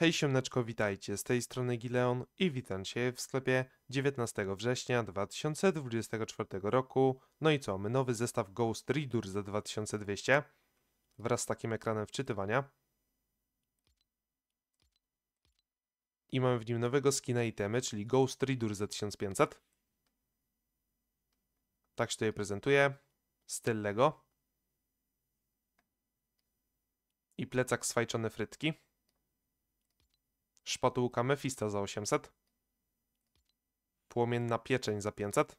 Hej siemneczko, witajcie, z tej strony Gileon i witam Cię w sklepie 19 września 2024 roku. No i co, my nowy zestaw Ghost Reader za 2200 wraz z takim ekranem wczytywania. I mamy w nim nowego skina i temy, czyli Ghost Reader za 1500. Tak się to je prezentuje. Styl Lego. I plecak swajczone frytki. Szpatułka Mefista za 800. Płomienna pieczeń za 500.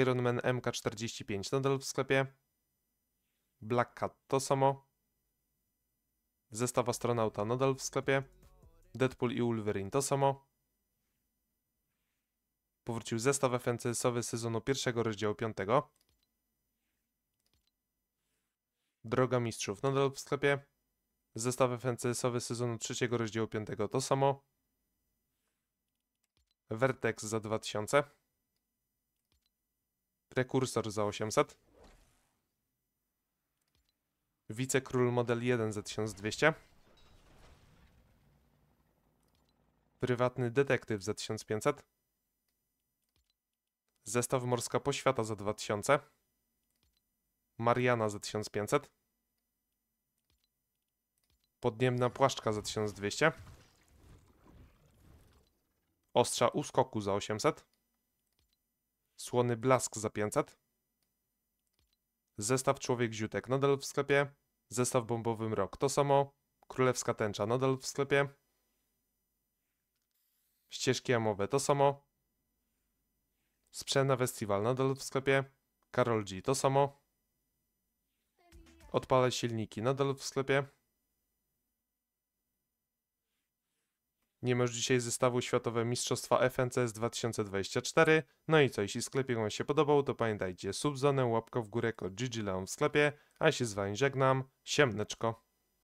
Ironman MK45 nadal w sklepie. Black Cat to samo. Zestaw astronauta nadal w sklepie. Deadpool i Wolverine to samo. Powrócił zestaw FNCS-owy sezonu pierwszego rozdziału 5. Droga Mistrzów nadal w sklepie zestawy FNCS-owy sezonu 3 rozdziału 5. To samo. Vertex za 2000. Prekursor za 800. Wicekról model 1 za 1200. Prywatny detektyw za 1500. Zestaw Morska Poświata za 2000. Mariana za 1500. Podniemna płaszczka za 1200. Ostrza uskoku za 800. Słony blask za 500. Zestaw człowiek ziutek nadal w sklepie. Zestaw bombowy mrok to samo. Królewska tęcza nadal w sklepie. Ścieżki jamowe to samo. na festiwal nadal w sklepie. Karol G to samo. Odpalę silniki nadal w sklepie. Nie masz dzisiaj zestawu Światowe Mistrzostwa FNCS 2024. No i co, jeśli sklepik Wam się podobał, to pamiętajcie subzonę, łapkę w górę, kod GG w sklepie, a się z Wami żegnam. Siemneczko.